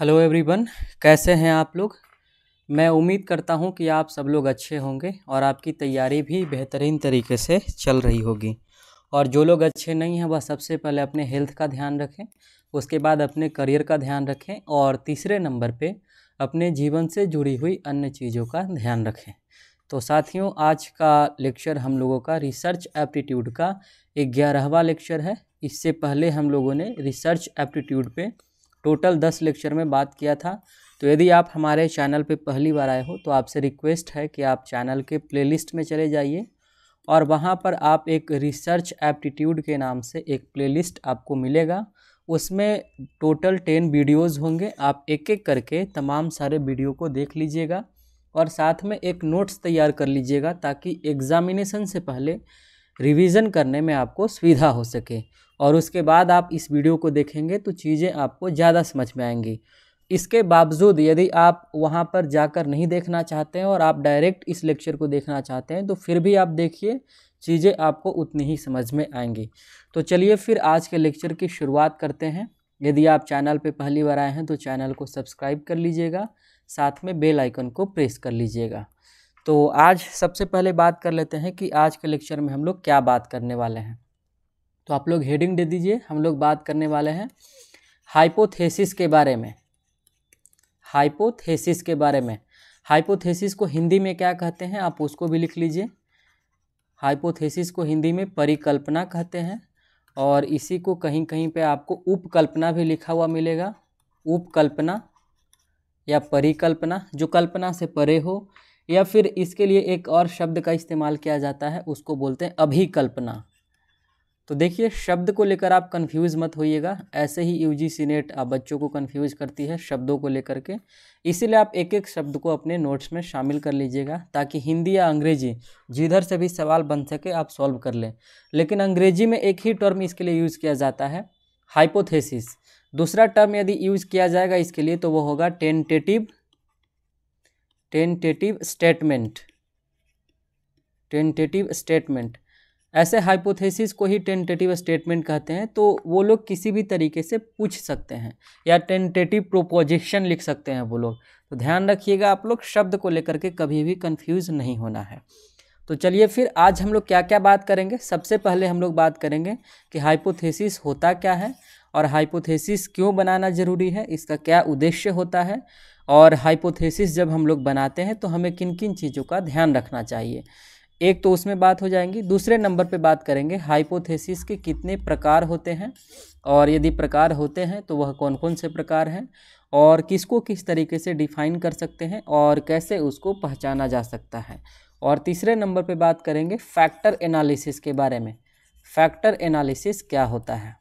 hello everyone कैसे हैं आप लोग मैं उम्मीद करता हूं कि आप सब लोग अच्छे होंगे और आपकी तैयारी भी बेहतरीन तरीके से चल रही होगी और जो लोग अच्छे नहीं हैं वह सबसे पहले अपने हेल्थ का ध्यान रखें उसके बाद अपने करियर का ध्यान रखें और तीसरे नंबर पे अपने जीवन से जुड़ी हुई अन्य चीज़ों का ध्यान रखें तो साथियों आज का लेक्चर हम लोगों का रिसर्च एप्टीट्यूड का ग्यारहवा लेक्चर है इससे पहले हम लोगों ने रिसर्च एप्टीट्यूड पर टोटल दस लेक्चर में बात किया था तो यदि आप हमारे चैनल पे पहली बार आए हो तो आपसे रिक्वेस्ट है कि आप चैनल के प्लेलिस्ट में चले जाइए और वहाँ पर आप एक रिसर्च एप्टीट्यूड के नाम से एक प्लेलिस्ट आपको मिलेगा उसमें टोटल टेन वीडियोस होंगे आप एक एक करके तमाम सारे वीडियो को देख लीजिएगा और साथ में एक नोट्स तैयार कर लीजिएगा ताकि एग्ज़ामिनेशन से पहले रिवीजन करने में आपको सुविधा हो सके और उसके बाद आप इस वीडियो को देखेंगे तो चीज़ें आपको ज़्यादा समझ में आएंगी इसके बावजूद यदि आप वहाँ पर जाकर नहीं देखना चाहते हैं और आप डायरेक्ट इस लेक्चर को देखना चाहते हैं तो फिर भी आप देखिए चीज़ें आपको उतनी ही समझ में आएंगी तो चलिए फिर आज के लेक्चर की शुरुआत करते हैं यदि आप चैनल पर पहली बार आए हैं तो चैनल को सब्सक्राइब कर लीजिएगा साथ में बेल आइकन को प्रेस कर लीजिएगा तो आज सबसे पहले बात कर लेते हैं कि आज के लेक्चर में हम लोग क्या बात करने वाले हैं तो आप लोग हेडिंग दे दीजिए हम लोग बात करने वाले हैं हाइपोथेसिस के बारे में हाइपोथेसिस के बारे में हाइपोथेसिस को हिंदी में क्या कहते हैं आप उसको भी लिख लीजिए हाइपोथेसिस को हिंदी में परिकल्पना कहते हैं और इसी को कहीं कहीं पे आपको उपकल्पना भी लिखा हुआ मिलेगा उपकल्पना या परिकल्पना जो कल्पना से परे हो या फिर इसके लिए एक और शब्द का इस्तेमाल किया जाता है उसको बोलते हैं अभिकल्पना तो देखिए शब्द को लेकर आप कंफ्यूज मत होइएगा ऐसे ही यूजीसी नेट आप बच्चों को कंफ्यूज करती है शब्दों को लेकर के इसीलिए आप एक एक शब्द को अपने नोट्स में शामिल कर लीजिएगा ताकि हिंदी या अंग्रेजी जिधर से भी सवाल बन सके आप सॉल्व कर लें लेकिन अंग्रेजी में एक ही टर्म इसके लिए यूज़ किया जाता है हाइपोथेसिस दूसरा टर्म यदि यूज़ किया जाएगा इसके लिए तो वो होगा tentative tentative statement tentative statement ऐसे हाइपोथेसिस को ही टेंटेटिव स्टेटमेंट कहते हैं तो वो लोग किसी भी तरीके से पूछ सकते हैं या टेंटेटिव प्रोपोजिशन लिख सकते हैं वो लोग तो ध्यान रखिएगा आप लोग शब्द को लेकर के कभी भी कंफ्यूज नहीं होना है तो चलिए फिर आज हम लोग क्या क्या बात करेंगे सबसे पहले हम लोग बात करेंगे कि हाइपोथेसिस होता क्या है और हाइपोथेसिस क्यों बनाना ज़रूरी है इसका क्या उद्देश्य होता है और हाइपोथेसिस जब हम लोग बनाते हैं तो हमें किन किन चीज़ों का ध्यान रखना चाहिए एक तो उसमें बात हो जाएंगी दूसरे नंबर पे बात करेंगे हाइपोथेसिस के कितने प्रकार होते हैं और यदि प्रकार होते हैं तो वह कौन कौन से प्रकार हैं और किसको किस तरीके से डिफाइन कर सकते हैं और कैसे उसको पहचाना जा सकता है और तीसरे नंबर पे बात करेंगे फैक्टर एनालिसिस के बारे में फैक्टर एनालिसिस क्या होता है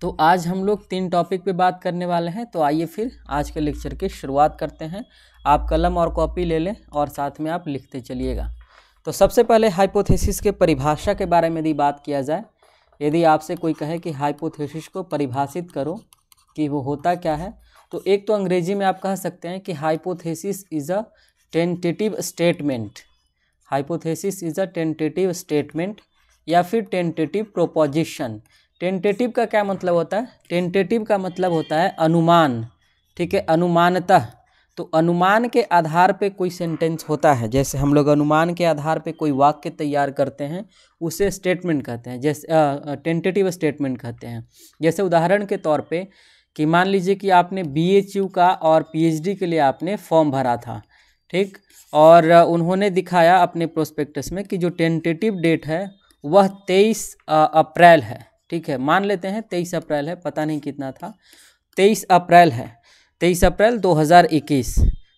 तो आज हम लोग तीन टॉपिक पे बात करने वाले हैं तो आइए फिर आज के लेक्चर की शुरुआत करते हैं आप कलम और कॉपी ले लें और साथ में आप लिखते चलिएगा तो सबसे पहले हाइपोथेसिस के परिभाषा के बारे में यदि बात किया जाए यदि आपसे कोई कहे कि हाइपोथेसिस को परिभाषित करो कि वो होता क्या है तो एक तो अंग्रेजी में आप कह सकते हैं कि hypothesis is a tentative statement hypothesis is a tentative statement या फिर टेंटेटिव प्रोपोजिशन टेंटेटिव का क्या मतलब होता है टेंटेटिव का मतलब होता है अनुमान ठीक है अनुमानतः तो अनुमान के आधार पे कोई सेंटेंस होता है जैसे हम लोग अनुमान के आधार पे कोई वाक्य तैयार करते हैं उसे स्टेटमेंट कहते हैं जैसे टेंटेटिव स्टेटमेंट कहते हैं जैसे उदाहरण के तौर पे कि मान लीजिए कि आपने यू का और डी के लिए आपने फॉर्म भरा था ठीक और उन्होंने दिखाया अपने प्रोस्पेक्टस में कि जो टेंटेटिव डेट है वह तेईस अप्रैल है ठीक है मान लेते हैं तेईस अप्रैल है पता नहीं कितना था तेईस अप्रैल है तेईस अप्रैल 2021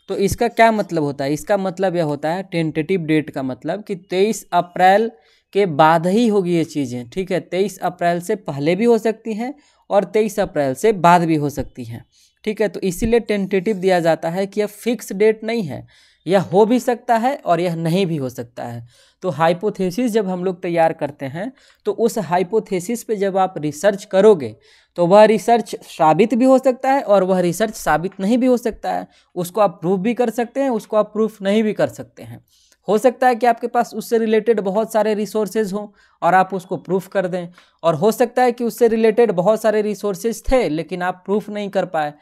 तो इसका क्या मतलब होता है इसका मतलब यह होता है टेंटेटिव डेट का मतलब कि तेईस अप्रैल के बाद ही होगी ये चीज़ें ठीक है तेईस अप्रैल से पहले भी हो सकती हैं और तेईस अप्रैल से बाद भी हो सकती हैं ठीक है तो इसीलिए टेंटेटिव दिया जाता है कि यह फिक्स डेट नहीं है यह हो भी सकता है और यह नहीं भी हो सकता है तो हाइपोथेसिस जब हम लोग तैयार करते हैं तो उस हाइपोथेसिस पे जब आप रिसर्च करोगे तो वह रिसर्च साबित भी हो सकता है और वह रिसर्च साबित नहीं भी हो सकता है उसको आप प्रूफ भी कर सकते हैं उसको आप प्रूफ नहीं भी कर सकते हैं हो सकता है कि आपके पास उससे रिलेटेड बहुत सारे रिसोर्सेज हों और आप उसको प्रूफ कर दें और हो सकता है कि उससे रिलेटेड बहुत सारे रिसोर्सेज थे लेकिन आप प्रूफ नहीं कर पाए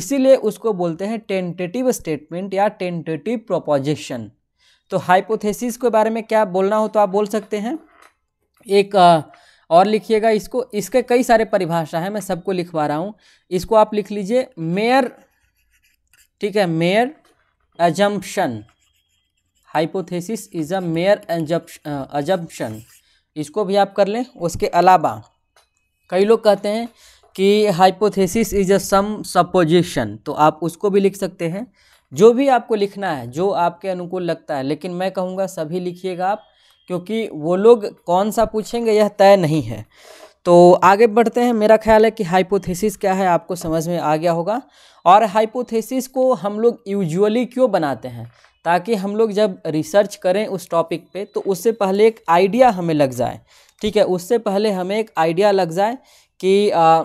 इसीलिए उसको बोलते हैं टेंटेटिव स्टेटमेंट या टेंटेटिव प्रोपोजिशन तो हाइपोथेसिस के बारे में क्या बोलना हो तो आप बोल सकते हैं एक और लिखिएगा इसको इसके कई सारे परिभाषा है मैं सबको लिखवा रहा हूँ इसको आप लिख लीजिए मेयर ठीक है mere assumption hypothesis is a mere assumption इसको भी आप कर लें उसके अलावा कई लोग कहते हैं कि hypothesis is a some supposition तो आप उसको भी लिख सकते हैं जो भी आपको लिखना है जो आपके अनुकूल लगता है लेकिन मैं कहूँगा सभी लिखिएगा आप क्योंकि वो लोग कौन सा पूछेंगे यह तय नहीं है तो आगे बढ़ते हैं मेरा ख्याल है कि हाइपोथेसिस क्या है आपको समझ में आ गया होगा और हाइपोथेसिस को हम लोग यूजुअली क्यों बनाते हैं ताकि हम लोग जब रिसर्च करें उस टॉपिक पे तो उससे पहले एक आइडिया हमें लग जाए ठीक है उससे पहले हमें एक आइडिया लग जाए कि आ,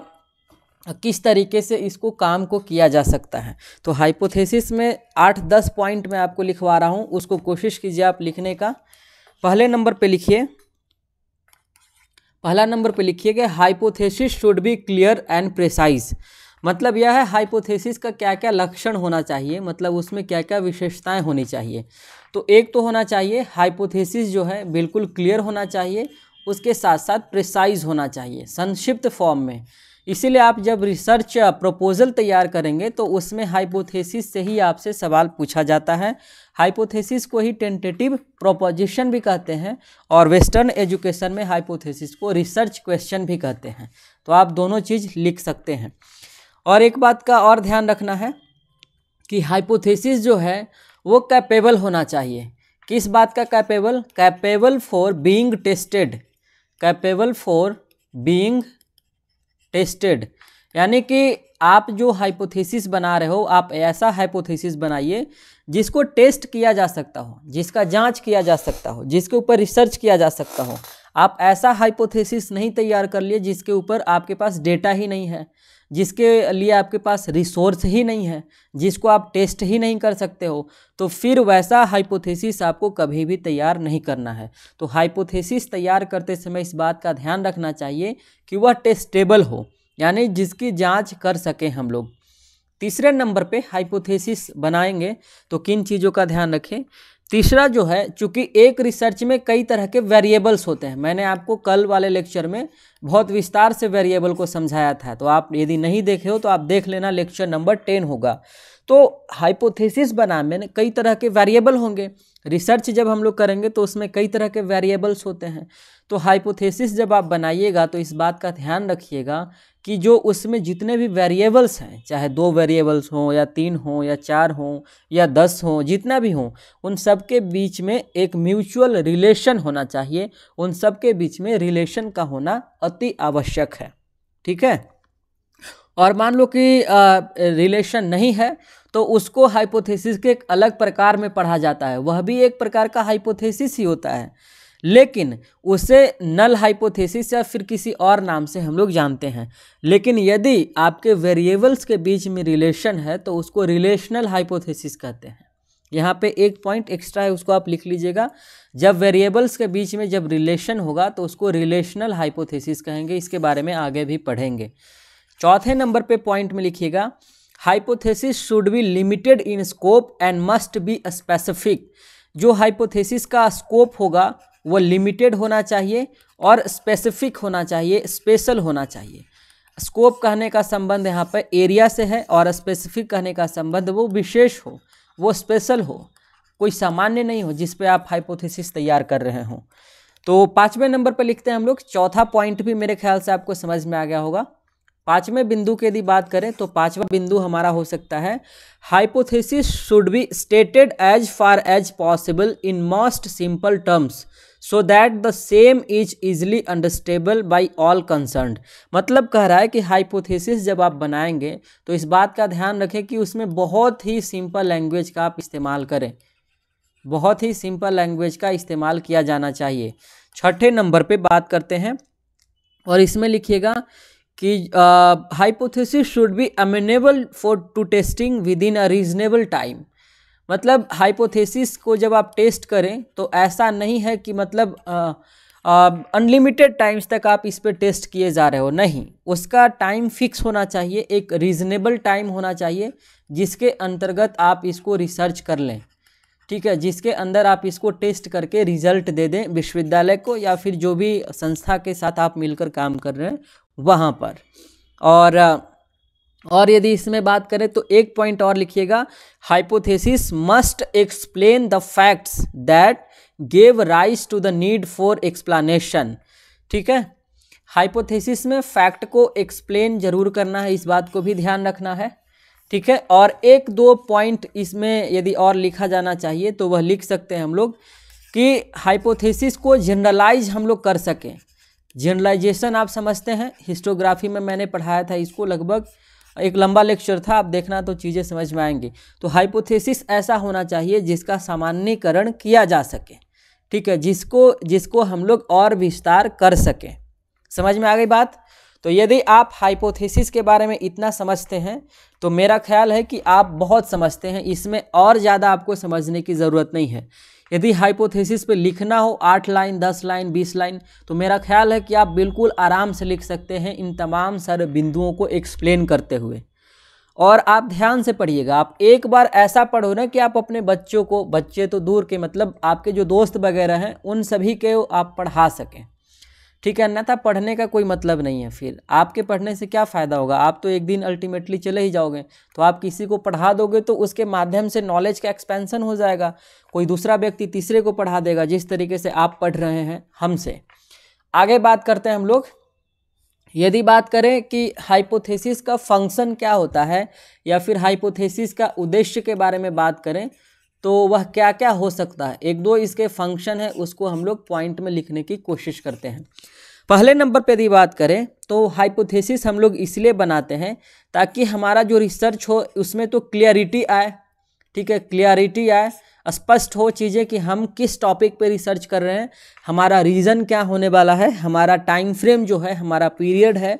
किस तरीके से इसको काम को किया जा सकता है तो हाइपोथेसिस में आठ दस पॉइंट में आपको लिखवा रहा हूँ उसको कोशिश कीजिए आप लिखने का पहले नंबर पे लिखिए पहला नंबर पे लिखिएगा hypothesis should be clear and precise मतलब यह है हाइपोथेसिस का क्या क्या लक्षण होना चाहिए मतलब उसमें क्या क्या विशेषताएं होनी चाहिए तो एक तो होना चाहिए हाइपोथेसिस जो है बिल्कुल क्लियर होना चाहिए उसके साथ साथ प्रिसाइज होना चाहिए संक्षिप्त फॉर्म में इसीलिए आप जब रिसर्च प्रपोजल तैयार करेंगे तो उसमें हाइपोथेसिस से ही आपसे सवाल पूछा जाता है हाइपोथेसिस को ही टेंटेटिव प्रोपोजिशन भी कहते हैं और वेस्टर्न एजुकेशन में हाइपोथेसिस को रिसर्च क्वेश्चन भी कहते हैं तो आप दोनों चीज़ लिख सकते हैं और एक बात का और ध्यान रखना है कि हाइपोथेसिस जो है वो कैपेबल होना चाहिए किस बात का capable capable for being tested capable for being tested यानी कि आप जो हाइपोथेसिस बना रहे हो आप ऐसा हाइपोथेसिस बनाइए जिसको टेस्ट किया जा सकता हो जिसका जांच किया जा सकता हो जिसके ऊपर रिसर्च किया जा सकता हो आप ऐसा हाइपोथेसिस नहीं तैयार कर लिए जिसके ऊपर आपके पास डेटा ही नहीं है जिसके लिए आपके पास रिसोर्स ही नहीं है जिसको आप टेस्ट ही नहीं कर सकते हो तो फिर वैसा हाइपोथेसिस आपको कभी भी तैयार नहीं करना है तो हाइपोथेसिस तैयार करते समय इस बात का ध्यान रखना चाहिए कि वह टेस्टेबल हो यानी जिसकी जाँच कर सकें हम लोग तीसरे नंबर पे हाइपोथेसिस बनाएंगे तो किन चीज़ों का ध्यान रखें तीसरा जो है चूंकि एक रिसर्च में कई तरह के वेरिएबल्स होते हैं मैंने आपको कल वाले लेक्चर में बहुत विस्तार से वेरिएबल को समझाया था तो आप यदि नहीं देखे हो तो आप देख लेना लेक्चर नंबर टेन होगा तो हाइपोथेसिस बना में कई तरह के वेरिएबल होंगे रिसर्च जब हम लोग करेंगे तो उसमें कई तरह के वेरिएबल्स होते हैं तो हाइपोथेसिस जब आप बनाइएगा तो इस बात का ध्यान रखिएगा कि जो उसमें जितने भी वेरिएबल्स हैं चाहे दो वेरिएबल्स हों या तीन हों या चार हों या दस हों जितना भी हों उन सब के बीच में एक म्यूचुअल रिलेशन होना चाहिए उन सब के बीच में रिलेशन का होना अति आवश्यक है ठीक है और मान लो कि रिलेशन नहीं है तो उसको हाइपोथेसिस के एक अलग प्रकार में पढ़ा जाता है वह भी एक प्रकार का हाइपोथेसिस ही होता है लेकिन उसे नल हाइपोथेसिस या फिर किसी और नाम से हम लोग जानते हैं लेकिन यदि आपके वेरिएबल्स के बीच में रिलेशन है तो उसको रिलेशनल हाइपोथेसिस कहते हैं यहाँ पे एक पॉइंट एक्स्ट्रा है उसको आप लिख लीजिएगा जब वेरिएबल्स के बीच में जब रिलेशन होगा तो उसको रिलेशनल हाइपोथेसिस कहेंगे इसके बारे में आगे भी पढ़ेंगे चौथे नंबर पे पॉइंट में लिखिएगा hypothesis should be limited in scope and must be specific जो हाइपोथेसिस का स्कोप होगा वो लिमिटेड होना चाहिए और स्पेसिफिक होना चाहिए स्पेशल होना चाहिए स्कोप कहने का संबंध यहाँ पर एरिया से है और स्पेसिफिक कहने का संबंध वो विशेष हो वो स्पेशल हो कोई सामान्य नहीं हो जिस पे आप हाइपोथेसिस तैयार कर रहे हो तो पाँचवें नंबर पर लिखते हैं हम लोग चौथा पॉइंट भी मेरे ख्याल से आपको समझ में आ गया होगा पाँचवें बिंदु की यदि बात करें तो पाँचवा बिंदु हमारा हो सकता है hypothesis should be stated as far as possible in most simple terms so that the same is easily understandable by all concern मतलब कह रहा है कि हाइपोथेसिस जब आप बनाएंगे तो इस बात का ध्यान रखें कि उसमें बहुत ही सिंपल लैंग्वेज का आप इस्तेमाल करें बहुत ही सिंपल लैंग्वेज का इस्तेमाल किया जाना चाहिए छठे नंबर पे बात करते हैं और इसमें लिखिएगा कि hypothesis should be amenable for to testing within a reasonable time मतलब हाइपोथेसिस को जब आप टेस्ट करें तो ऐसा नहीं है कि मतलब अनलिमिटेड टाइम्स तक आप इस पर टेस्ट किए जा रहे हो नहीं उसका टाइम फिक्स होना चाहिए एक रीज़नेबल टाइम होना चाहिए जिसके अंतर्गत आप इसको रिसर्च कर लें ठीक है जिसके अंदर आप इसको टेस्ट करके रिजल्ट दे दें विश्वविद्यालय को या फिर जो भी संस्था के साथ आप मिलकर काम कर रहे हैं वहाँ पर और और यदि इसमें बात करें तो एक पॉइंट और लिखिएगा hypothesis must explain the facts that gave rise to the need for explanation ठीक है हाइपोथेसिस में फैक्ट को एक्सप्लेन जरूर करना है इस बात को भी ध्यान रखना है ठीक है और एक दो पॉइंट इसमें यदि और लिखा जाना चाहिए तो वह लिख सकते हैं हम लोग कि हाइपोथेसिस को जनरलाइज हम लोग कर सकें जनरलाइजेशन आप समझते हैं हिस्टोग्राफी में मैंने पढ़ाया था इसको लगभग एक लंबा लेक्चर था आप देखना तो चीज़ें समझ में आएंगी तो हाइपोथेसिस ऐसा होना चाहिए जिसका सामान्यकरण किया जा सके ठीक है जिसको जिसको हम लोग और विस्तार कर सकें समझ में आ गई बात तो यदि आप हाइपोथेसिस के बारे में इतना समझते हैं तो मेरा ख्याल है कि आप बहुत समझते हैं इसमें और ज़्यादा आपको समझने की ज़रूरत नहीं है यदि हाइपोथेसिस पे लिखना हो आठ लाइन दस लाइन बीस लाइन तो मेरा ख्याल है कि आप बिल्कुल आराम से लिख सकते हैं इन तमाम सारे बिंदुओं को एक्सप्लेन करते हुए और आप ध्यान से पढ़िएगा आप एक बार ऐसा पढ़ो ना कि आप अपने बच्चों को बच्चे तो दूर के मतलब आपके जो दोस्त वगैरह हैं उन सभी के आप पढ़ा सकें ठीक है अन्यथा पढ़ने का कोई मतलब नहीं है फिर आपके पढ़ने से क्या फ़ायदा होगा आप तो एक दिन अल्टीमेटली चले ही जाओगे तो आप किसी को पढ़ा दोगे तो उसके माध्यम से नॉलेज का एक्सपेंसन हो जाएगा कोई दूसरा व्यक्ति तीसरे को पढ़ा देगा जिस तरीके से आप पढ़ रहे हैं हमसे आगे बात करते हैं हम लोग यदि बात करें कि हाइपोथेसिस का फंक्शन क्या होता है या फिर हाइपोथेसिस का उद्देश्य के बारे में बात करें तो वह क्या क्या हो सकता है एक दो इसके फंक्शन है उसको हम लोग पॉइंट में लिखने की कोशिश करते हैं पहले नंबर पे यदि बात करें तो हाइपोथेसिस हम लोग इसलिए बनाते हैं ताकि हमारा जो रिसर्च हो उसमें तो क्लियरिटी आए ठीक है क्लियरिटी आए स्पष्ट हो चीज़ें कि हम किस टॉपिक पे रिसर्च कर रहे हैं हमारा रीज़न क्या होने वाला है हमारा टाइम फ्रेम जो है हमारा पीरियड है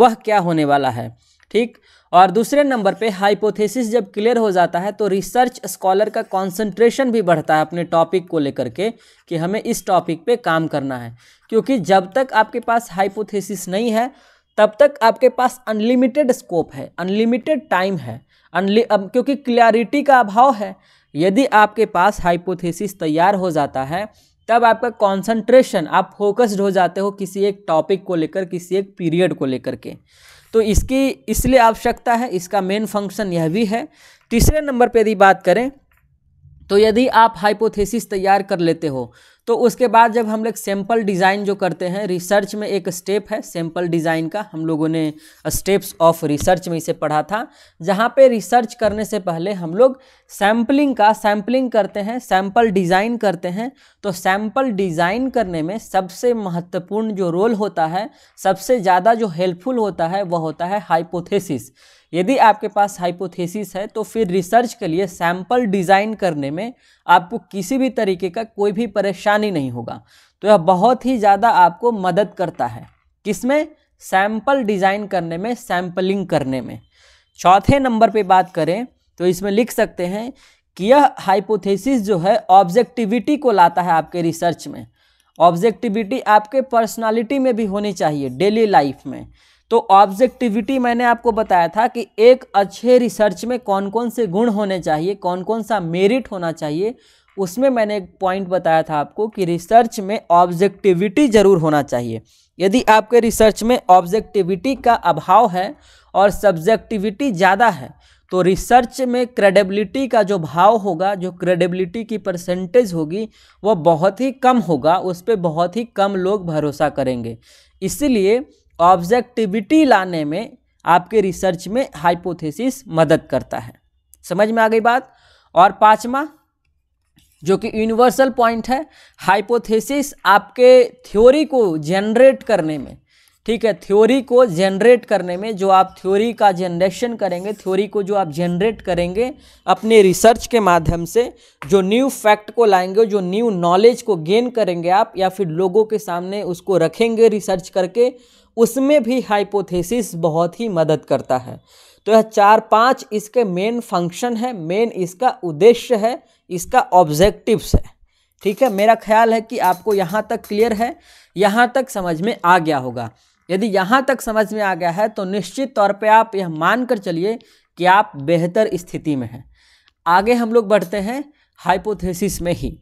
वह क्या होने वाला है ठीक और दूसरे नंबर पे हाइपोथेसिस जब क्लियर हो जाता है तो रिसर्च स्कॉलर का कंसंट्रेशन भी बढ़ता है अपने टॉपिक को लेकर के कि हमें इस टॉपिक पे काम करना है क्योंकि जब तक आपके पास हाइपोथेसिस नहीं है तब तक आपके पास अनलिमिटेड स्कोप है अनलिमिटेड टाइम है अनलि क्योंकि क्लियरिटी का अभाव है यदि आपके पास हाइपोथेसिस तैयार हो जाता है तब आपका कंसंट्रेशन आप फोकस्ड हो जाते हो किसी एक टॉपिक को लेकर किसी एक पीरियड को लेकर के तो इसकी इसलिए आवश्यकता है इसका मेन फंक्शन यह भी है तीसरे नंबर पर यदि बात करें तो यदि आप हाइपोथेसिस तैयार कर लेते हो तो उसके बाद जब हम लोग सैंपल डिज़ाइन जो करते हैं रिसर्च में एक स्टेप है सैंपल डिज़ाइन का हम लोगों ने स्टेप्स ऑफ रिसर्च में इसे पढ़ा था जहाँ पे रिसर्च करने से पहले हम लोग सैम्पलिंग का सैम्पलिंग करते हैं सैम्पल डिज़ाइन करते हैं तो सैम्पल डिज़ाइन करने में सबसे महत्वपूर्ण जो रोल होता है सबसे ज़्यादा जो हेल्पफुल होता है वह होता है हाइपोथेसिस यदि आपके पास हाइपोथेसिस है तो फिर रिसर्च के लिए सैंपल डिज़ाइन करने में आपको किसी भी तरीके का कोई भी परेशानी नहीं होगा तो यह बहुत ही ज़्यादा आपको मदद करता है किसमें सैंपल डिज़ाइन करने में सैंपलिंग करने में चौथे नंबर पे बात करें तो इसमें लिख सकते हैं कि यह हाइपोथेसिस जो है ऑब्जेक्टिविटी को लाता है आपके रिसर्च में ऑब्जेक्टिविटी आपके पर्सनालिटी में भी होनी चाहिए डेली लाइफ में तो ऑब्जेक्टिविटी मैंने आपको बताया था कि एक अच्छे रिसर्च में कौन कौन से गुण होने चाहिए कौन कौन सा मेरिट होना चाहिए उसमें मैंने एक पॉइंट बताया था आपको कि रिसर्च में ऑब्जेक्टिविटी जरूर होना चाहिए यदि आपके रिसर्च में ऑब्जेक्टिविटी का अभाव है और सब्जेक्टिविटी ज़्यादा है तो रिसर्च में क्रेडिबिलिटी का जो भाव होगा जो क्रेडिबिलिटी की परसेंटेज होगी वह बहुत ही कम होगा उस पर बहुत ही कम लोग भरोसा करेंगे इसीलिए ऑब्जेक्टिविटी लाने में आपके रिसर्च में हाइपोथेसिस मदद करता है समझ में आ गई बात और पांचवा जो कि यूनिवर्सल पॉइंट है हाइपोथेसिस आपके थ्योरी को जनरेट करने में ठीक है थ्योरी को जनरेट करने में जो आप थ्योरी का जनरेशन करेंगे थ्योरी को जो आप जनरेट करेंगे अपने रिसर्च के माध्यम से जो न्यू फैक्ट को लाएंगे जो न्यू नॉलेज को गेन करेंगे आप या फिर लोगों के सामने उसको रखेंगे रिसर्च करके उसमें भी हाइपोथेसिस बहुत ही मदद करता है तो यह चार पाँच इसके मेन फंक्शन है मेन इसका उद्देश्य है इसका ऑब्जेक्टिव्स है ठीक है मेरा ख्याल है कि आपको यहाँ तक क्लियर है यहाँ तक समझ में आ गया होगा यदि यहाँ तक समझ में आ गया है तो निश्चित तौर पर आप यह मान कर चलिए कि आप बेहतर स्थिति में हैं आगे हम लोग बढ़ते हैं हाइपोथेसिस में ही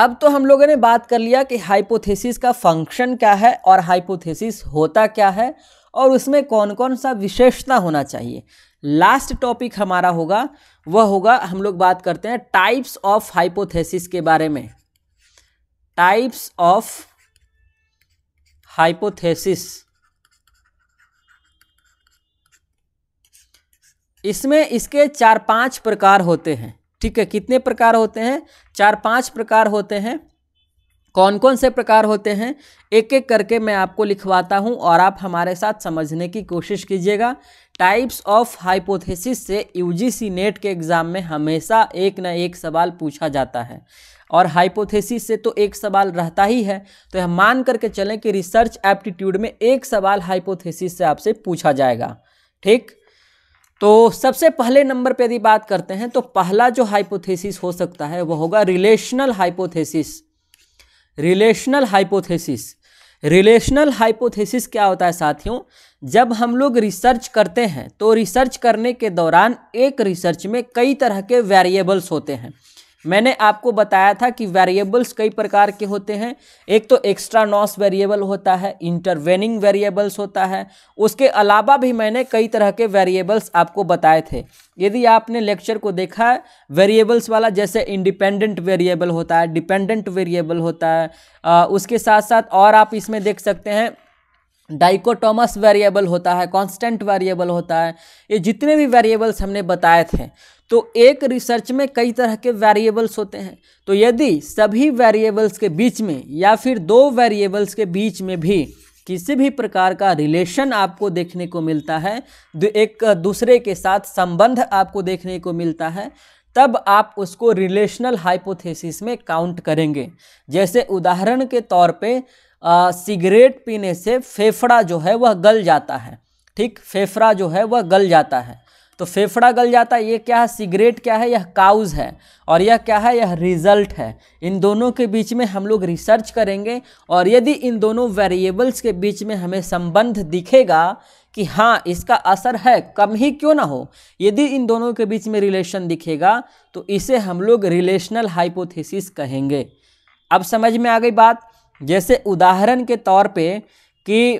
अब तो हम लोगों ने बात कर लिया कि हाइपोथेसिस का फंक्शन क्या है और हाइपोथेसिस होता क्या है और उसमें कौन कौन सा विशेषता होना चाहिए लास्ट टॉपिक हमारा होगा वह होगा हम लोग बात करते हैं टाइप्स ऑफ हाइपोथेसिस के बारे में टाइप्स ऑफ हाइपोथेसिस इसमें इसके चार पांच प्रकार होते हैं ठीक है कितने प्रकार होते हैं चार पांच प्रकार होते हैं कौन कौन से प्रकार होते हैं एक एक करके मैं आपको लिखवाता हूं और आप हमारे साथ समझने की कोशिश कीजिएगा टाइप्स ऑफ हाइपोथेसिस से यूजीसी नेट के एग्ज़ाम में हमेशा एक ना एक सवाल पूछा जाता है और हाइपोथेसिस से तो एक सवाल रहता ही है तो हम मान करके चलें कि रिसर्च एप्टीट्यूड में एक सवाल हाइपोथेसिस से आपसे पूछा जाएगा ठीक तो सबसे पहले नंबर पे यदि बात करते हैं तो पहला जो हाइपोथेसिस हो सकता है वह होगा relational hypothesis relational hypothesis relational hypothesis क्या होता है साथियों जब हम लोग रिसर्च करते हैं तो रिसर्च करने के दौरान एक रिसर्च में कई तरह के वेरिएबल्स होते हैं मैंने आपको बताया था कि वेरिएबल्स कई प्रकार के होते हैं एक तो एक्स्ट्रा नॉस वेरिएबल होता है इंटरवेनिंग वेरिएबल्स होता है उसके अलावा भी मैंने कई तरह के वेरिएबल्स आपको बताए थे यदि आपने लेक्चर को देखा है वेरिएबल्स वाला जैसे इंडिपेंडेंट वेरिएबल होता है डिपेंडेंट वेरिएबल होता है आ, उसके साथ साथ और आप इसमें देख सकते हैं डाइकोटोमस वेरिएबल होता है कांस्टेंट वेरिएबल होता है ये जितने भी वेरिएबल्स हमने बताए थे तो एक रिसर्च में कई तरह के वेरिएबल्स होते हैं तो यदि सभी वेरिएबल्स के बीच में या फिर दो वेरिएबल्स के बीच में भी किसी भी प्रकार का रिलेशन आपको देखने को मिलता है एक दूसरे के साथ संबंध आपको देखने को मिलता है तब आप उसको रिलेशनल हाइपोथेसिस में काउंट करेंगे जैसे उदाहरण के तौर पे सिगरेट पीने से फेफड़ा जो है वह गल जाता है ठीक फेफड़ा जो है वह गल जाता है तो फेफड़ा गल जाता है ये क्या है सिगरेट क्या है यह काउज है और यह क्या है यह रिजल्ट है इन दोनों के बीच में हम लोग रिसर्च करेंगे और यदि इन दोनों वेरिएबल्स के बीच में हमें संबंध दिखेगा कि हाँ इसका असर है कम ही क्यों ना हो यदि इन दोनों के बीच में रिलेशन दिखेगा तो इसे हम लोग रिलेशनल हाइपोथेसिस कहेंगे अब समझ में आ गई बात जैसे उदाहरण के तौर पे कि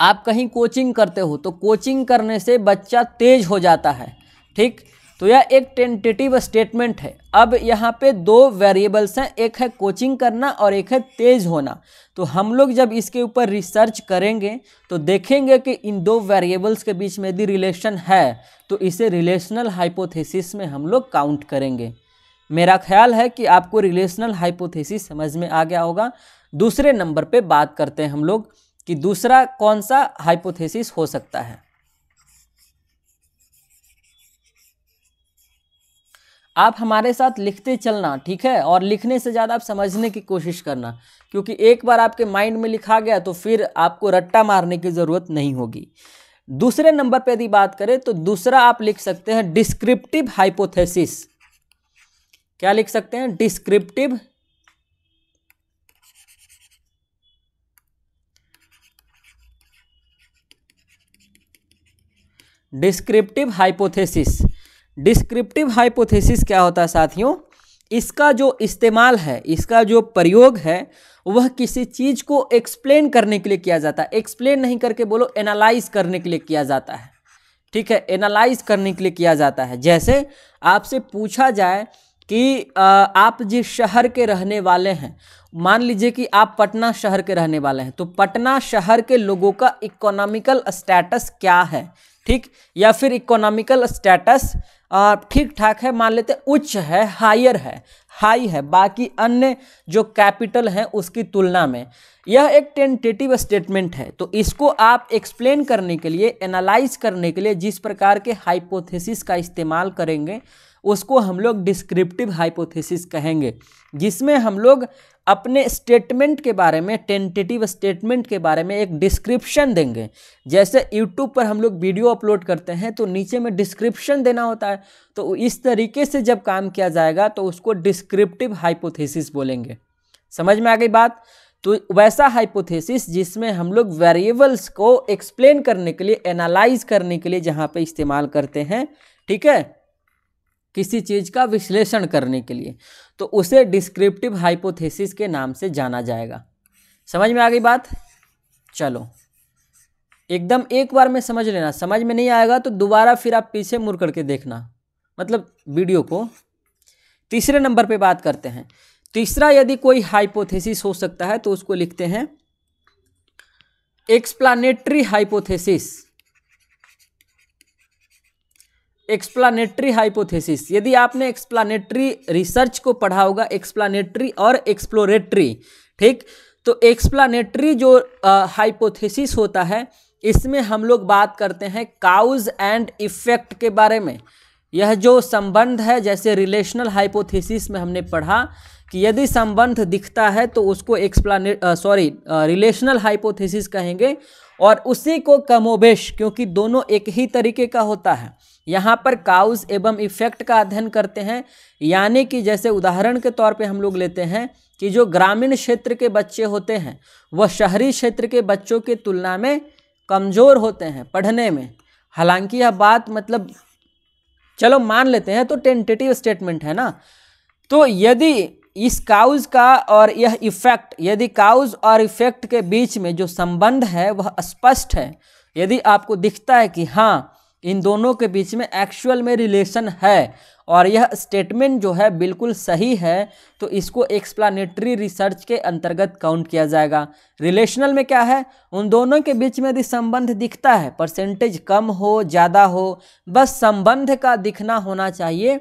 आप कहीं कोचिंग करते हो तो कोचिंग करने से बच्चा तेज हो जाता है ठीक तो यह एक टेंटेटिव स्टेटमेंट है अब यहाँ पे दो वेरिएबल्स हैं एक है कोचिंग करना और एक है तेज होना तो हम लोग जब इसके ऊपर रिसर्च करेंगे तो देखेंगे कि इन दो वेरिएबल्स के बीच में यदि रिलेशन है तो इसे रिलेशनल हाइपोथेसिस में हम लोग काउंट करेंगे मेरा ख्याल है कि आपको रिलेशनल हाइपोथेसिस समझ में आ गया होगा दूसरे नंबर पर बात करते हैं हम लोग कि दूसरा कौन सा हाइपोथेसिस हो सकता है आप हमारे साथ लिखते चलना ठीक है और लिखने से ज़्यादा आप समझने की कोशिश करना क्योंकि एक बार आपके माइंड में लिखा गया तो फिर आपको रट्टा मारने की ज़रूरत नहीं होगी दूसरे नंबर पे यदि बात करें तो दूसरा आप लिख सकते हैं डिस्क्रिप्टिव हाइपोथेसिस क्या लिख सकते हैं descriptive descriptive hypothesis descriptive hypothesis क्या होता है साथियों इसका जो इस्तेमाल है इसका जो प्रयोग है वह किसी चीज़ को एक्सप्लेन करने के लिए किया जाता है एक्सप्लेन नहीं करके बोलो एनालाइज करने के लिए किया जाता है ठीक है एनालाइज करने के लिए किया जाता है जैसे आपसे पूछा जाए कि आप जिस शहर के रहने वाले हैं मान लीजिए कि आप पटना शहर के रहने वाले हैं तो पटना शहर के लोगों का इकोनॉमिकल स्टेटस क्या है ठीक या फिर इकोनॉमिकल स्टेटस ठीक ठाक है मान लेते उच्च है हायर है हाई है बाकी अन्य जो कैपिटल हैं उसकी तुलना में यह एक टेंटेटिव स्टेटमेंट है तो इसको आप एक्सप्लेन करने के लिए एनालाइज करने के लिए जिस प्रकार के हाइपोथेसिस का इस्तेमाल करेंगे उसको हम लोग डिस्क्रिप्टिव हाइपोथेसिस कहेंगे जिसमें हम लोग अपने स्टेटमेंट के बारे में टेंटेटिव स्टेटमेंट के बारे में एक डिस्क्रिप्शन देंगे जैसे यूट्यूब पर हम लोग वीडियो अपलोड करते हैं तो नीचे में डिस्क्रिप्शन देना होता है तो इस तरीके से जब काम किया जाएगा तो उसको डिस्क्रिप्टिव हाइपोथेसिस बोलेंगे समझ में आ गई बात तो वैसा हाइपोथेसिस जिसमें हम लोग वेरिएबल्स को एक्सप्लेन करने के लिए एनालाइज करने के लिए जहाँ पे इस्तेमाल करते हैं ठीक है किसी चीज़ का विश्लेषण करने के लिए तो उसे डिस्क्रिप्टिव हाइपोथेसिस के नाम से जाना जाएगा समझ में आ गई बात चलो एकदम एक बार में समझ लेना समझ में नहीं आएगा तो दोबारा फिर आप पीछे मुड़ करके देखना मतलब वीडियो को तीसरे नंबर पे बात करते हैं तीसरा यदि कोई हाइपोथेसिस हो सकता है तो उसको लिखते हैं एक्सप्लानेटरी हाइपोथेसिस एक्सप्लानेटरी हाइपोथेसिस यदि आपने एक्सप्लानेटरी रिसर्च को पढ़ा होगा एक्सप्लानेटरी और एक्सप्लोरेटरी ठीक तो एक्सप्लानेटरी जो हाइपोथेसिस होता है इसमें हम लोग बात करते हैं काउज एंड इफेक्ट के बारे में यह जो संबंध है जैसे रिलेशनल हाइपोथेसिस में हमने पढ़ा कि यदि संबंध दिखता है तो उसको एक्सप्लाने सॉरी रिलेशनल हाइपोथेसिस कहेंगे और उसी को कमोबेश क्योंकि दोनों एक ही तरीके का होता है यहाँ पर काउज एवं इफेक्ट का अध्ययन करते हैं यानी कि जैसे उदाहरण के तौर पे हम लोग लेते हैं कि जो ग्रामीण क्षेत्र के बच्चे होते हैं वह शहरी क्षेत्र के बच्चों की तुलना में कमज़ोर होते हैं पढ़ने में हालांकि यह बात मतलब चलो मान लेते हैं तो टेंटेटिव स्टेटमेंट है ना तो यदि इस काउज का और यह इफेक्ट यदि काउज और इफेक्ट के बीच में जो संबंध है वह स्पष्ट है यदि आपको दिखता है कि हाँ इन दोनों के बीच में एक्चुअल में रिलेशन है और यह स्टेटमेंट जो है बिल्कुल सही है तो इसको एक्सप्लानिटरी रिसर्च के अंतर्गत काउंट किया जाएगा रिलेशनल में क्या है उन दोनों के बीच में यदि संबंध दिखता है परसेंटेज कम हो ज़्यादा हो बस संबंध का दिखना होना चाहिए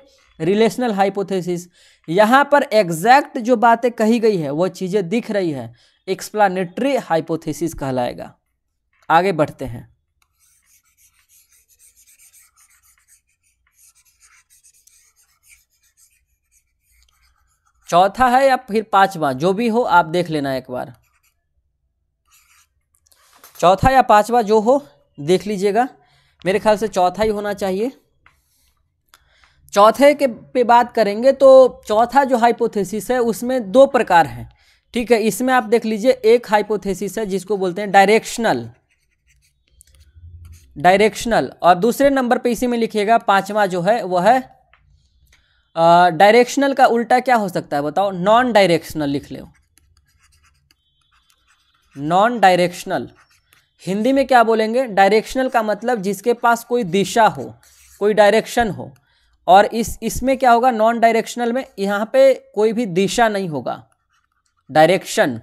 रिलेशनल हाइपोथेसिस यहाँ पर एग्जैक्ट जो बातें कही गई है वो चीज़ें दिख रही है एक्सप्लानिटरी हाइपोथेसिस कहलाएगा आगे बढ़ते हैं चौथा है या फिर पांचवा जो भी हो आप देख लेना एक बार चौथा या पांचवा जो हो देख लीजिएगा मेरे ख्याल से चौथा ही होना चाहिए चौथे के पे बात करेंगे तो चौथा जो हाइपोथेसिस है उसमें दो प्रकार हैं ठीक है इसमें आप देख लीजिए एक हाइपोथेसिस है जिसको बोलते हैं डायरेक्शनल डायरेक्शनल और दूसरे नंबर पे इसी में लिखिएगा पांचवा जो है वह है डायरेक्शनल का उल्टा क्या हो सकता है बताओ नॉन डायरेक्शनल लिख लो नॉन डायरेक्शनल हिंदी में क्या बोलेंगे डायरेक्शनल का मतलब जिसके पास कोई दिशा हो कोई डायरेक्शन हो और इस इसमें क्या होगा नॉन डायरेक्शनल में यहाँ पे कोई भी दिशा नहीं होगा डायरेक्शन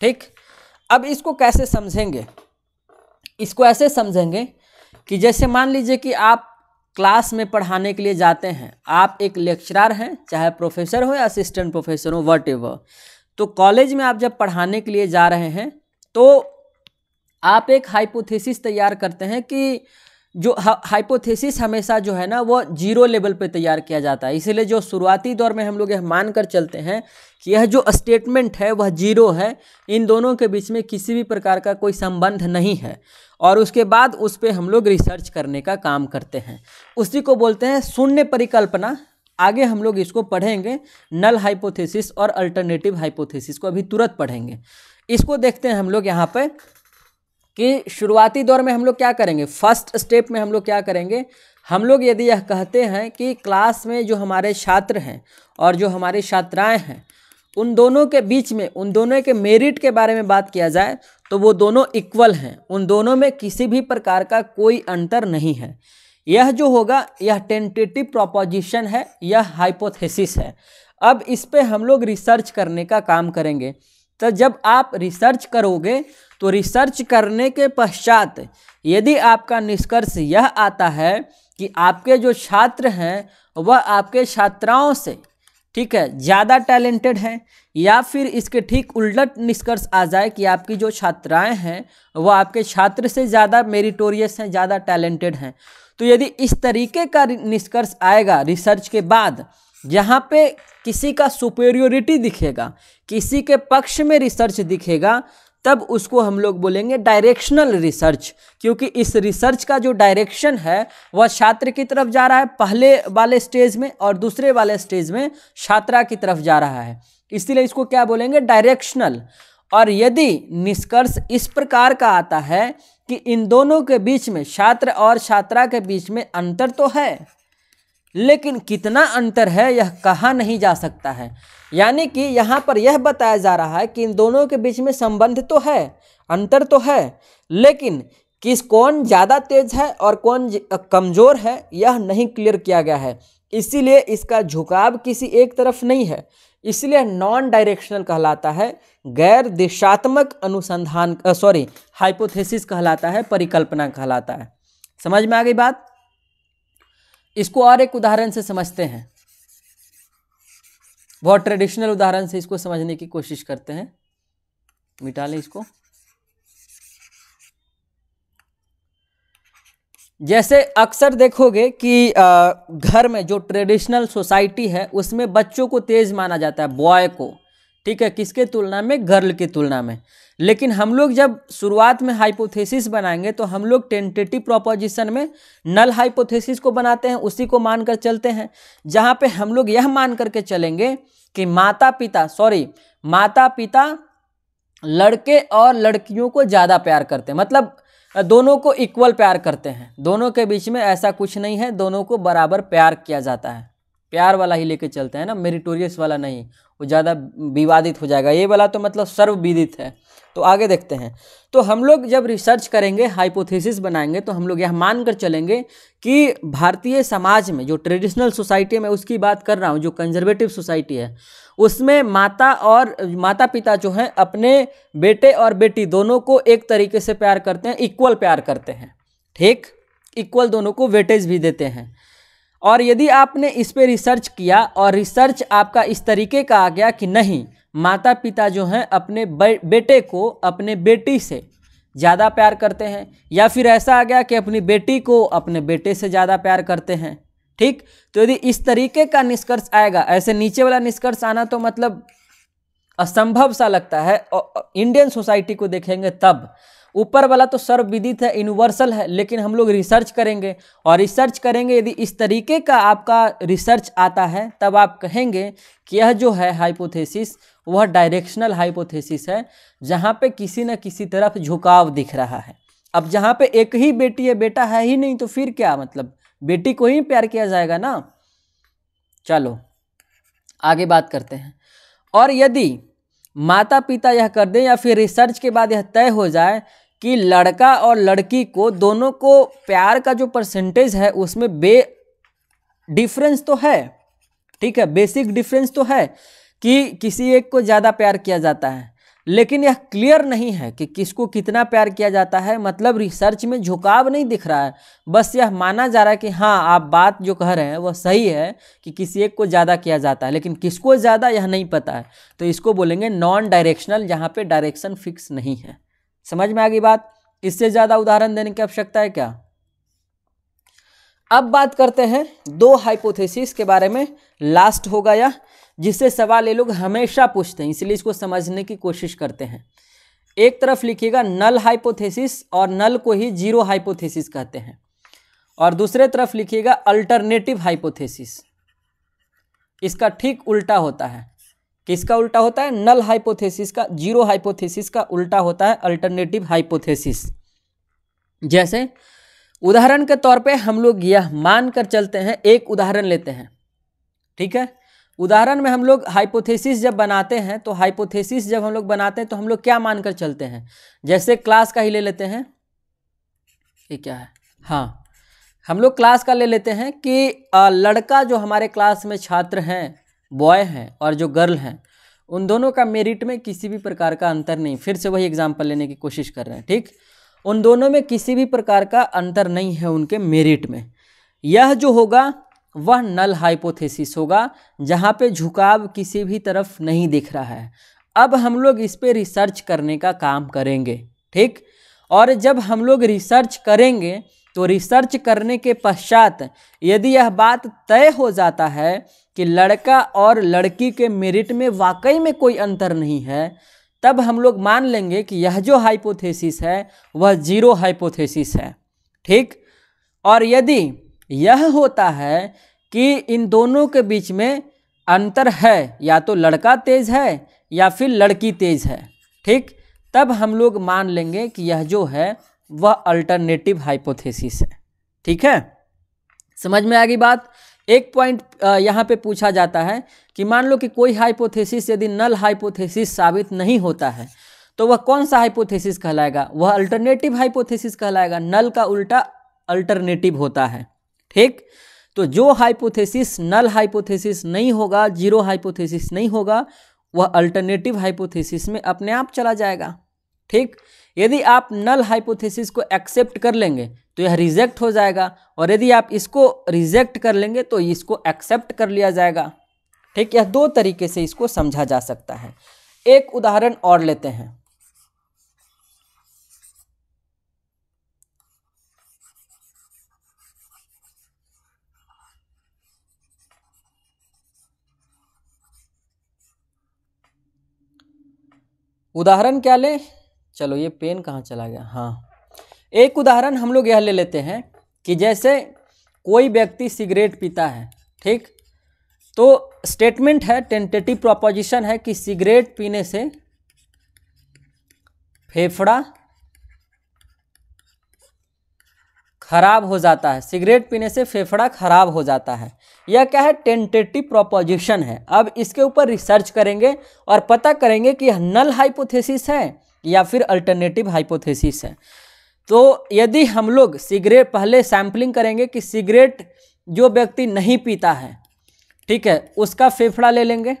ठीक अब इसको कैसे समझेंगे इसको ऐसे समझेंगे कि जैसे मान लीजिए कि आप क्लास में पढ़ाने के लिए जाते हैं आप एक लेक्चरार हैं चाहे प्रोफेसर हो या असिस्टेंट प्रोफेसर हो वट तो कॉलेज में आप जब पढ़ाने के लिए जा रहे हैं तो आप एक हाइपोथेसिस तैयार करते हैं कि जो हाइपोथेसिस हमेशा जो है ना वो जीरो लेवल पे तैयार किया जाता है इसीलिए जो शुरुआती दौर में हम लोग यह मान कर चलते हैं कि यह जो स्टेटमेंट है वह जीरो है इन दोनों के बीच में किसी भी प्रकार का कोई संबंध नहीं है और उसके बाद उस पर हम लोग रिसर्च करने का काम करते हैं उसी को बोलते हैं शून्य परिकल्पना आगे हम लोग इसको पढ़ेंगे नल हाइपोथेसिस और अल्टरनेटिव हाइपोथेसिस को अभी तुरंत पढ़ेंगे इसको देखते हैं हम लोग यहाँ पर कि शुरुआती दौर में हम लोग क्या करेंगे फर्स्ट स्टेप में हम लोग क्या करेंगे हम लोग यदि यह कहते हैं कि क्लास में जो हमारे छात्र हैं और जो हमारी छात्राएँ हैं उन दोनों के बीच में उन दोनों के मेरिट के बारे में बात किया जाए तो वो दोनों इक्वल हैं उन दोनों में किसी भी प्रकार का कोई अंतर नहीं है यह जो होगा यह टेंटेटिव प्रोपोजिशन है यह हाइपोथेसिस है अब इस पर हम लोग रिसर्च करने का काम करेंगे तो जब आप रिसर्च करोगे तो रिसर्च करने के पश्चात यदि आपका निष्कर्ष यह आता है कि आपके जो छात्र हैं वह आपके छात्राओं से ठीक है ज़्यादा टैलेंटेड हैं या फिर इसके ठीक उल्ट निष्कर्ष आ जाए कि आपकी जो छात्राएं हैं वह आपके छात्र से ज़्यादा मेरिटोरियस हैं ज़्यादा टैलेंटेड हैं तो यदि इस तरीके का निष्कर्ष आएगा रिसर्च के बाद यहाँ पे किसी का सुपेरियोरिटी दिखेगा किसी के पक्ष में रिसर्च दिखेगा तब उसको हम लोग बोलेंगे डायरेक्शनल रिसर्च क्योंकि इस रिसर्च का जो डायरेक्शन है वह छात्र की तरफ जा रहा है पहले वाले स्टेज में और दूसरे वाले स्टेज में छात्रा की तरफ जा रहा है इसीलिए इसको क्या बोलेंगे डायरेक्शनल और यदि निष्कर्ष इस प्रकार का आता है कि इन दोनों के बीच में छात्र और छात्रा के बीच में अंतर तो है लेकिन कितना अंतर है यह कहा नहीं जा सकता है यानी कि यहाँ पर यह बताया जा रहा है कि इन दोनों के बीच में संबंध तो है अंतर तो है लेकिन किस कौन ज़्यादा तेज है और कौन कमज़ोर है यह नहीं क्लियर किया गया है इसीलिए इसका झुकाव किसी एक तरफ नहीं है इसलिए नॉन डायरेक्शनल कहलाता है गैर दिशात्मक अनुसंधान सॉरी हाइपोथेसिस कहलाता है परिकल्पना कहलाता है समझ में आ गई बात इसको और एक उदाहरण से समझते हैं बहुत ट्रेडिशनल उदाहरण से इसको समझने की कोशिश करते हैं मिटा लें इसको जैसे अक्सर देखोगे कि घर में जो ट्रेडिशनल सोसाइटी है उसमें बच्चों को तेज माना जाता है बॉय को ठीक है किसके तुलना में गर्ल की तुलना में लेकिन हम लोग जब शुरुआत में हाइपोथेसिस बनाएंगे तो हम लोग टेंटेटिव प्रोपोजिशन में नल हाइपोथेसिस को बनाते हैं उसी को मानकर चलते हैं जहाँ पे हम लोग यह मान करके चलेंगे कि माता पिता सॉरी माता पिता लड़के और लड़कियों को ज़्यादा प्यार करते हैं मतलब दोनों को इक्वल प्यार करते हैं दोनों के बीच में ऐसा कुछ नहीं है दोनों को बराबर प्यार किया जाता है प्यार वाला ही लेके चलते हैं ना मेरिटोरियस वाला नहीं वो ज़्यादा विवादित हो जाएगा ये वाला तो मतलब सर्वविदित है तो आगे देखते हैं तो हम लोग जब रिसर्च करेंगे हाइपोथेसिस बनाएंगे तो हम लोग यह मानकर चलेंगे कि भारतीय समाज में जो ट्रेडिशनल सोसाइटी में उसकी बात कर रहा हूँ जो कंजर्वेटिव सोसाइटी है उसमें माता और माता पिता जो हैं अपने बेटे और बेटी दोनों को एक तरीके से प्यार करते हैं इक्वल प्यार करते हैं ठीक इक्वल दोनों को वेटेज भी देते हैं और यदि आपने इस पर रिसर्च किया और रिसर्च आपका इस तरीके का आ गया कि नहीं माता पिता जो हैं अपने बेटे को अपने बेटी से ज़्यादा प्यार करते हैं या फिर ऐसा आ गया कि अपनी बेटी को अपने बेटे से ज़्यादा प्यार करते हैं ठीक तो यदि इस तरीके का निष्कर्ष आएगा ऐसे नीचे वाला निष्कर्ष आना तो मतलब असंभव सा लगता है इंडियन सोसाइटी को देखेंगे तब ऊपर वाला तो सर्वविदित है यूनिवर्सल है लेकिन हम लोग रिसर्च करेंगे और रिसर्च करेंगे यदि इस तरीके का आपका रिसर्च आता है तब आप कहेंगे कि यह जो है हाइपोथेसिस वह डायरेक्शनल हाइपोथेसिस है जहाँ पे किसी न किसी तरफ झुकाव दिख रहा है अब जहाँ पे एक ही बेटी है बेटा है ही नहीं तो फिर क्या मतलब बेटी को ही प्यार किया जाएगा ना चलो आगे बात करते हैं और यदि माता पिता यह कर दें या फिर रिसर्च के बाद यह तय हो जाए कि लड़का और लड़की को दोनों को प्यार का जो परसेंटेज है उसमें बे डिफरेंस तो है ठीक है बेसिक डिफरेंस तो है कि किसी एक को ज़्यादा प्यार किया जाता है लेकिन यह क्लियर नहीं है कि किसको कितना प्यार किया जाता है मतलब रिसर्च में झुकाव नहीं दिख रहा है बस यह माना जा रहा है कि हाँ आप बात जो कह रहे हैं वह सही है कि किसी एक को ज़्यादा किया जाता है लेकिन किसको ज़्यादा यह नहीं पता है तो इसको बोलेंगे नॉन डायरेक्शनल जहाँ पर डायरेक्शन फिक्स नहीं है समझ में आ गई बात इससे ज़्यादा उदाहरण देने की आवश्यकता है क्या अब बात करते हैं दो हाइपोथेसिस के बारे में लास्ट होगा यह जिससे सवाल ये लोग हमेशा पूछते हैं इसलिए इसको समझने की कोशिश करते हैं एक तरफ लिखिएगा नल हाइपोथेसिस और नल को ही जीरो हाइपोथेसिस कहते हैं और दूसरे तरफ लिखिएगा अल्टरनेटिव हाइपोथेसिस इसका ठीक उल्टा होता है किसका उल्टा होता है नल हाइपोथेसिस का जीरो हाइपोथेसिस का उल्टा होता है अल्टरनेटिव हाइपोथेसिस जैसे उदाहरण के तौर पे हम लोग यह मान कर चलते हैं एक उदाहरण लेते हैं ठीक है उदाहरण में हम लोग हाइपोथेसिस जब बनाते हैं तो हाइपोथेसिस जब हम लोग बनाते हैं तो हम लोग क्या मानकर चलते हैं जैसे क्लास का ही ले लेते हैं ये क्या है हाँ हम लोग क्लास का ले लेते हैं कि लड़का जो हमारे क्लास में छात्र हैं बॉय हैं और जो गर्ल हैं उन दोनों का मेरिट में किसी भी प्रकार का अंतर नहीं फिर से वही एग्जाम्पल लेने की कोशिश कर रहे हैं ठीक उन दोनों में किसी भी प्रकार का अंतर नहीं है उनके मेरिट में यह जो होगा वह नल हाइपोथेसिस होगा जहाँ पे झुकाव किसी भी तरफ नहीं दिख रहा है अब हम लोग इस पर रिसर्च करने का काम करेंगे ठीक और जब हम लोग रिसर्च करेंगे तो रिसर्च करने के पश्चात यदि यह बात तय हो जाता है कि लड़का और लड़की के मेरिट में वाकई में कोई अंतर नहीं है तब हम लोग मान लेंगे कि यह जो हाइपोथेसिस है वह जीरो हाइपोथेसिस है ठीक और यदि यह होता है कि इन दोनों के बीच में अंतर है या तो लड़का तेज है या फिर लड़की तेज है ठीक तब हम लोग मान लेंगे कि यह जो है वह अल्टरनेटिव हाइपोथेसिस है ठीक है समझ में आ गई बात एक पॉइंट यहाँ पे पूछा जाता है कि मान लो कि कोई हाइपोथेसिस यदि नल हाइपोथेसिस साबित नहीं होता है तो वह कौन सा हाइपोथेसिस कहलाएगा वह अल्टरनेटिव हाइपोथेसिस कहलाएगा नल का उल्टा अल्टरनेटिव होता है ठीक तो जो हाइपोथेसिस नल हाइपोथेसिस नहीं होगा जीरो हाइपोथेसिस नहीं होगा वह अल्टरनेटिव हाइपोथेसिस में अपने आप चला जाएगा ठीक यदि आप नल हाइपोथेसिस को एक्सेप्ट कर लेंगे तो यह रिजेक्ट हो जाएगा और यदि आप इसको रिजेक्ट कर लेंगे तो इसको एक्सेप्ट कर लिया जाएगा ठीक यह दो तरीके से इसको समझा जा सकता है एक उदाहरण और लेते हैं उदाहरण क्या लें चलो ये पेन कहाँ चला गया हाँ एक उदाहरण हम लोग यह ले लेते हैं कि जैसे कोई व्यक्ति सिगरेट पीता है ठीक तो स्टेटमेंट है टेंटेटिव प्रोपोजिशन है कि सिगरेट पीने से फेफड़ा खराब हो जाता है सिगरेट पीने से फेफड़ा खराब हो जाता है यह क्या है टेंटेटिव प्रोपोजिशन है अब इसके ऊपर रिसर्च करेंगे और पता करेंगे कि नल हाइपोथेसिस है या फिर अल्टरनेटिव हाइपोथेसिस है तो यदि हम लोग सिगरेट पहले सैम्पलिंग करेंगे कि सिगरेट जो व्यक्ति नहीं पीता है ठीक है उसका फेफड़ा ले लेंगे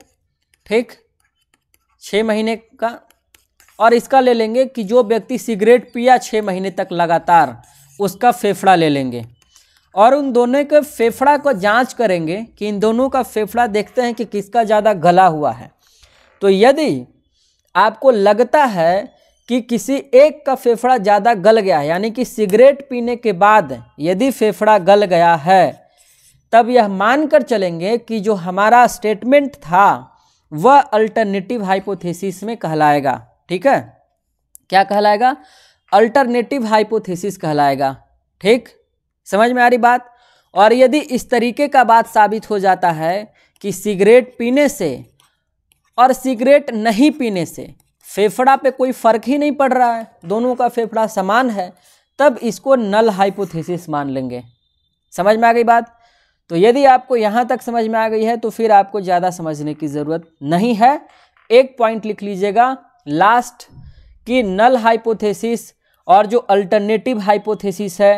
ठीक छः महीने का और इसका ले लेंगे कि जो व्यक्ति सिगरेट पिया छः महीने तक लगातार उसका फेफड़ा ले लेंगे और उन दोनों के फेफड़ा को जांच करेंगे कि इन दोनों का फेफड़ा देखते हैं कि किसका ज़्यादा गला हुआ है तो यदि आपको लगता है कि किसी एक का फेफड़ा ज़्यादा गल गया है यानी कि सिगरेट पीने के बाद यदि फेफड़ा गल गया है तब यह मानकर चलेंगे कि जो हमारा स्टेटमेंट था वह अल्टरनेटिव हाइपोथेसिस में कहलाएगा ठीक है क्या कहलाएगा अल्टरनेटिव हाइपोथेसिस कहलाएगा ठीक समझ में आ रही बात और यदि इस तरीके का बात साबित हो जाता है कि सिगरेट पीने से और सिगरेट नहीं पीने से फेफड़ा पे कोई फ़र्क ही नहीं पड़ रहा है दोनों का फेफड़ा समान है तब इसको नल हाइपोथेसिस मान लेंगे समझ में आ गई बात तो यदि आपको यहाँ तक समझ में आ गई है तो फिर आपको ज़्यादा समझने की ज़रूरत नहीं है एक पॉइंट लिख लीजिएगा लास्ट कि नल हाइपोथेसिस और जो अल्टरनेटिव हाइपोथेसिस है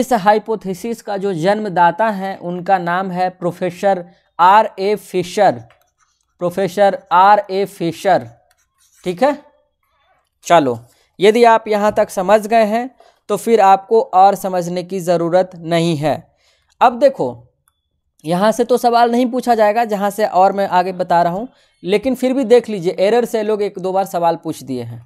इस हाइपोथेसिस का जो जन्मदाता हैं उनका नाम है professor R A Fisher professor R A Fisher ठीक है चलो यदि आप यहाँ तक समझ गए हैं तो फिर आपको और समझने की ज़रूरत नहीं है अब देखो यहाँ से तो सवाल नहीं पूछा जाएगा जहाँ से और मैं आगे बता रहा हूँ लेकिन फिर भी देख लीजिए एरर से लोग एक दो बार सवाल पूछ दिए हैं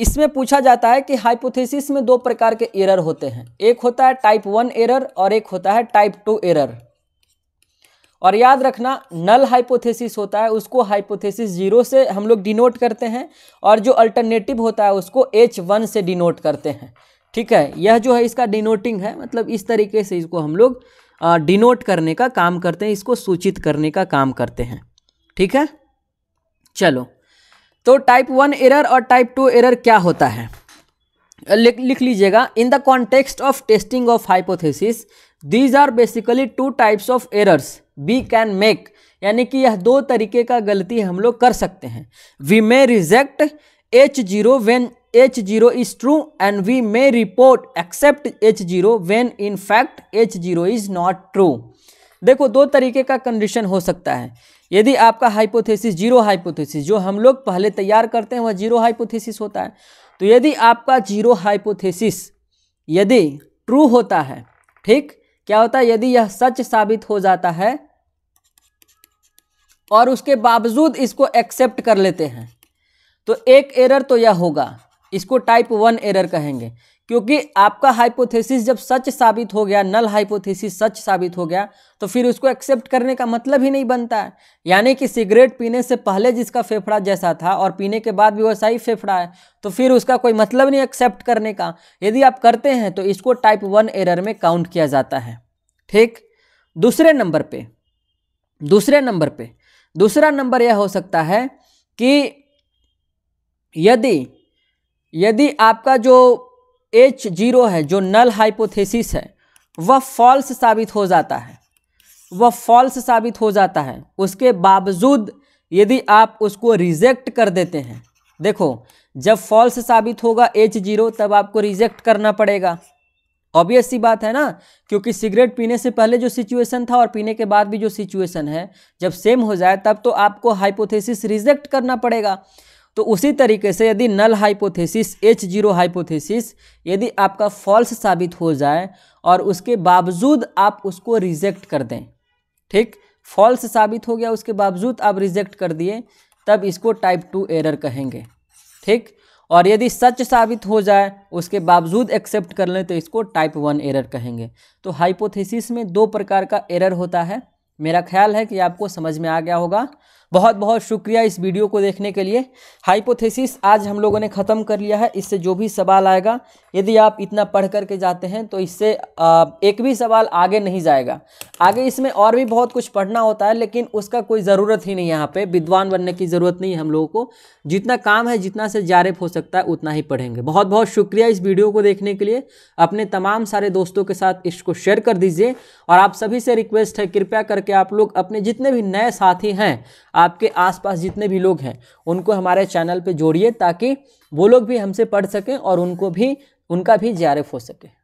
इसमें पूछा जाता है कि हाइपोथेसिस में दो प्रकार के एरर होते हैं एक होता है टाइप वन एरर और एक होता है टाइप टू एरर और याद रखना नल हाइपोथेसिस होता है उसको हाइपोथेसिस जीरो से हम लोग डिनोट करते हैं और जो अल्टरनेटिव होता है उसको एच वन से डिनोट करते हैं ठीक है यह जो है इसका डिनोटिंग है मतलब इस तरीके से इसको हम लोग डिनोट करने का काम करते हैं इसको सूचित करने का काम करते हैं ठीक है चलो तो टाइप वन एरर और टाइप टू एरर क्या होता है लिख लिख लीजिएगा in the context of testing of hypothesis these are basically two types of errors we can make यानी कि यह दो तरीके का गलती हम लोग कर सकते हैं we may reject H zero when H zero is true and we may report accept H zero when in fact H zero is not true देखो दो तरीके का कंडीशन हो सकता है यदि आपका हाइपोथेसिस जीरो हाइपोथेसिस जो हम लोग पहले तैयार करते हैं वह जीरो हाइपोथेसिस होता है तो यदि आपका जीरो हाइपोथेसिस यदि ट्रू होता है ठीक क्या होता है यदि यह सच साबित हो जाता है और उसके बावजूद इसको एक्सेप्ट कर लेते हैं तो एक एरर तो यह होगा इसको टाइप वन एरर कहेंगे क्योंकि आपका हाइपोथेसिस जब सच साबित हो गया नल हाइपोथेसिस सच साबित हो गया तो फिर उसको एक्सेप्ट करने का मतलब ही नहीं बनता है यानी कि सिगरेट पीने से पहले जिसका फेफड़ा जैसा था और पीने के बाद भी वैसा ही फेफड़ा है तो फिर उसका कोई मतलब नहीं एक्सेप्ट करने का यदि आप करते हैं तो इसको टाइप वन एरर में काउंट किया जाता है ठीक दूसरे नंबर पर दूसरे नंबर पर दूसरा नंबर यह हो सकता है कि यदि यदि आपका जो एच जीरो है जो नल हाइपोथेसिस है वह फॉल्स साबित हो जाता है वह फॉल्स साबित हो जाता है उसके बावजूद यदि आप उसको रिजेक्ट कर देते हैं देखो जब फॉल्स साबित होगा एच जीरो तब आपको रिजेक्ट करना पड़ेगा ऑब्वियस सी बात है ना क्योंकि सिगरेट पीने से पहले जो सिचुएशन था और पीने के बाद भी जो सिचुएशन है जब सेम हो जाए तब तो आपको हाइपोथेसिस रिजेक्ट करना पड़ेगा तो उसी तरीके से यदि null hypothesis H zero hypothesis यदि आपका फॉल्स साबित हो जाए और उसके बावजूद आप उसको रिजेक्ट कर दें ठीक फॉल्स साबित हो गया उसके बावजूद आप रिजेक्ट कर दिए तब इसको टाइप टू एरर कहेंगे ठीक और यदि सच साबित हो जाए उसके बावजूद एक्सेप्ट कर लें तो इसको टाइप वन एरर कहेंगे तो हाइपोथेसिस में दो प्रकार का एरर होता है मेरा ख्याल है कि आपको समझ में आ गया होगा बहुत बहुत शुक्रिया इस वीडियो को देखने के लिए हाइपोथेसिस आज हम लोगों ने ख़त्म कर लिया है इससे जो भी सवाल आएगा यदि आप इतना पढ़ करके जाते हैं तो इससे एक भी सवाल आगे नहीं जाएगा आगे इसमें और भी बहुत कुछ पढ़ना होता है लेकिन उसका कोई ज़रूरत ही नहीं यहाँ पर विद्वान बनने की ज़रूरत नहीं है हम लोगों को जितना काम है जितना से जारिफ हो सकता है उतना ही पढ़ेंगे बहुत बहुत शुक्रिया इस वीडियो को देखने के लिए अपने तमाम सारे दोस्तों के साथ इसको शेयर कर दीजिए और आप सभी से रिक्वेस्ट है कृपया करके आप लोग अपने जितने भी नए साथी हैं आपके आसपास जितने भी लोग हैं उनको हमारे चैनल पे जोड़िए ताकि वो लोग भी हमसे पढ़ सकें और उनको भी उनका भी जे हो सके